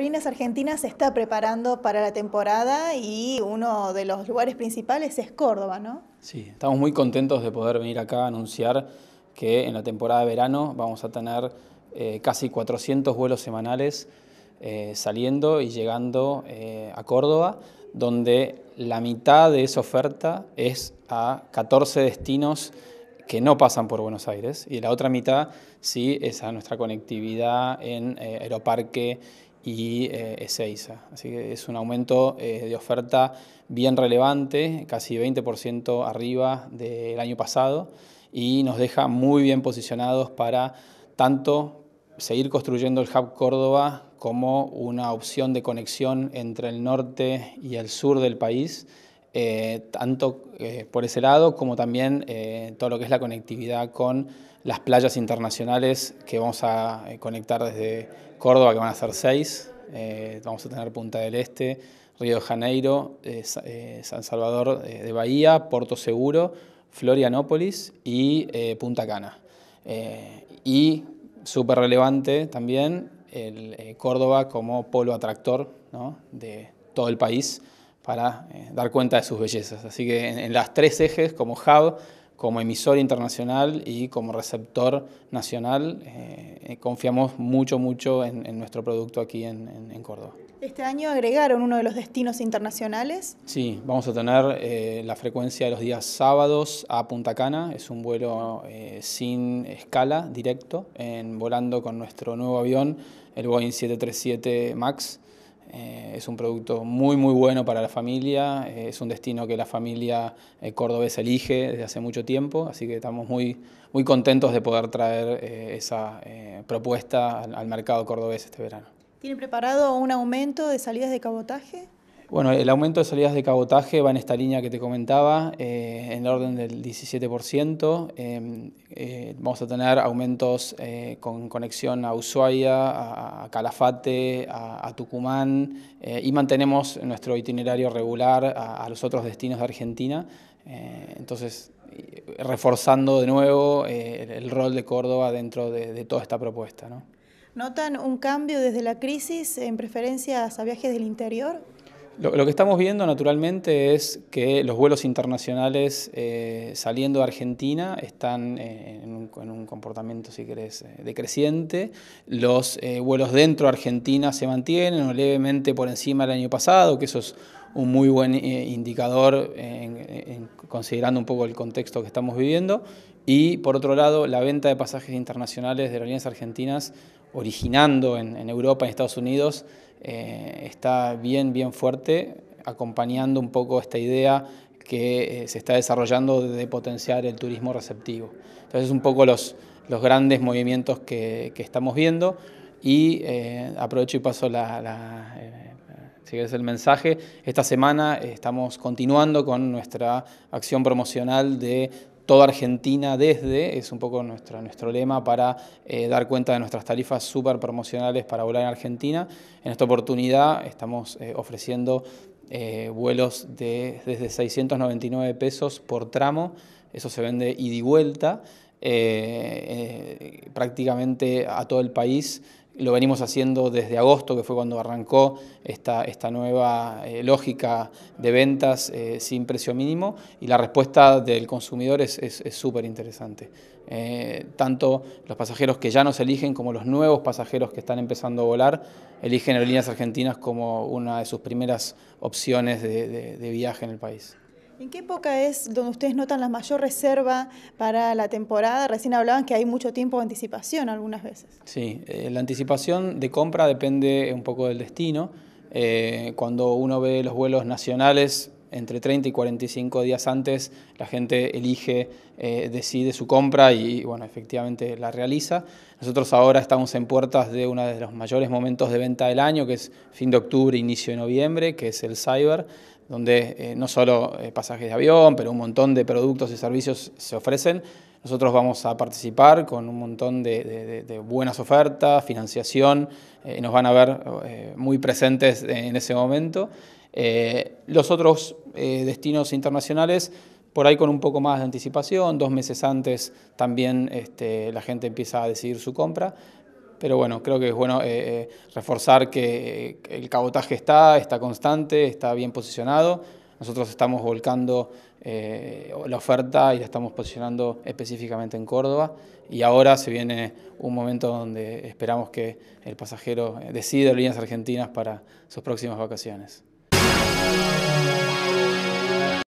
Aerolíneas Argentina se está preparando para la temporada y uno de los lugares principales es Córdoba, ¿no? Sí, estamos muy contentos de poder venir acá a anunciar que en la temporada de verano vamos a tener eh, casi 400 vuelos semanales eh, saliendo y llegando eh, a Córdoba, donde la mitad de esa oferta es a 14 destinos que no pasan por Buenos Aires y la otra mitad sí es a nuestra conectividad en Aeroparque y eh, Ezeiza. Así que es un aumento eh, de oferta bien relevante, casi 20% arriba del año pasado y nos deja muy bien posicionados para tanto seguir construyendo el Hub Córdoba como una opción de conexión entre el norte y el sur del país eh, tanto eh, por ese lado como también eh, todo lo que es la conectividad con las playas internacionales que vamos a conectar desde Córdoba, que van a ser seis. vamos a tener Punta del Este, Río de Janeiro, San Salvador de Bahía, Porto Seguro, Florianópolis y Punta Cana. y súper relevante también el, Córdoba como polo atractor de todo el país para eh, dar cuenta de sus bellezas. Así que en, las tres ejes, como hub, como emisor internacional y como receptor nacional, eh, confiamos mucho, mucho en, nuestro producto aquí en, Córdoba. Este año agregaron uno de los destinos internacionales. Sí, vamos a tener eh, la frecuencia de los días sábados a Punta Cana. Es un vuelo sin escala, directo, en, volando con nuestro nuevo avión, el Boeing 737 MAX eh, es un producto muy, muy bueno para la familia, eh, es un destino que la familia eh, cordobesa elige desde hace mucho tiempo, así que estamos muy, muy contentos de poder traer esa propuesta al, al mercado cordobés este verano. ¿Tiene preparado un aumento de salidas de cabotaje? Bueno, el aumento de salidas de cabotaje va en esta línea que te comentaba, eh, en el orden del 17%. Em, eh, vamos a tener aumentos eh, con conexión a Ushuaia, a, Calafate, a, Tucumán y mantenemos nuestro itinerario regular a, los otros destinos de Argentina. entonces, reforzando de nuevo el, rol de Córdoba dentro de, toda esta propuesta. ¿Notan un cambio desde la crisis en preferencias a viajes del interior? Lo, que estamos viendo naturalmente es que los vuelos internacionales eh, saliendo de Argentina están eh, en, un, comportamiento, si querés, eh, decreciente. Los vuelos dentro de Argentina se mantienen o levemente por encima del año pasado, que eso es un muy buen indicador considerando un poco el contexto que estamos viviendo. Y por otro lado, la venta de pasajes internacionales de aerolíneas argentinas originando en, en Europa, en Estados Unidos, eh, está bien, bien fuerte, acompañando un poco esta idea que eh, se está desarrollando de potenciar el turismo receptivo. Entonces, un poco los, los grandes movimientos que, estamos viendo y eh, aprovecho y paso la, si el mensaje. Esta semana estamos continuando con nuestra acción promocional de toda Argentina desde, es un poco nuestro lema para eh, dar cuenta de nuestras tarifas súper promocionales para volar en Argentina. En esta oportunidad estamos eh, ofreciendo eh, vuelos de, desde 699 pesos por tramo, eso se vende ida y vuelta. prácticamente a todo el país lo venimos haciendo desde agosto, que fue cuando arrancó esta, nueva eh, lógica de ventas eh, sin precio mínimo y la respuesta del consumidor es súper interesante. Eh, tanto los pasajeros que ya nos eligen como los nuevos pasajeros que están empezando a volar eligen Aerolíneas Argentinas como una de sus primeras opciones de viaje en el país. ¿En qué época es donde ustedes notan la mayor reserva para la temporada? Recién hablaban que hay mucho tiempo de anticipación algunas veces. Sí, eh, la anticipación de compra depende un poco del destino. Eh, cuando uno ve los vuelos nacionales entre 30 y 45 días antes la gente elige, eh, decide su compra y, bueno, efectivamente la realiza. Nosotros ahora estamos en puertas de uno de los mayores momentos de venta del año, que es fin de octubre, inicio de noviembre, que es el Cyber, donde eh, no solo eh, pasajes de avión, pero un montón de productos y servicios se ofrecen. Nosotros vamos a participar con un montón de, de buenas ofertas, financiación, nos van a ver muy presentes en ese momento. Eh, los otros eh, destinos internacionales, por ahí con un poco más de anticipación, dos meses antes también este, la gente empieza a decidir su compra. Pero bueno, creo que es bueno eh, reforzar que el cabotaje está, está constante, está bien posicionado. Nosotros estamos volcando la oferta y la estamos posicionando específicamente en Córdoba. Y ahora se viene un momento donde esperamos que el pasajero decida líneas argentinas para sus próximas vacaciones.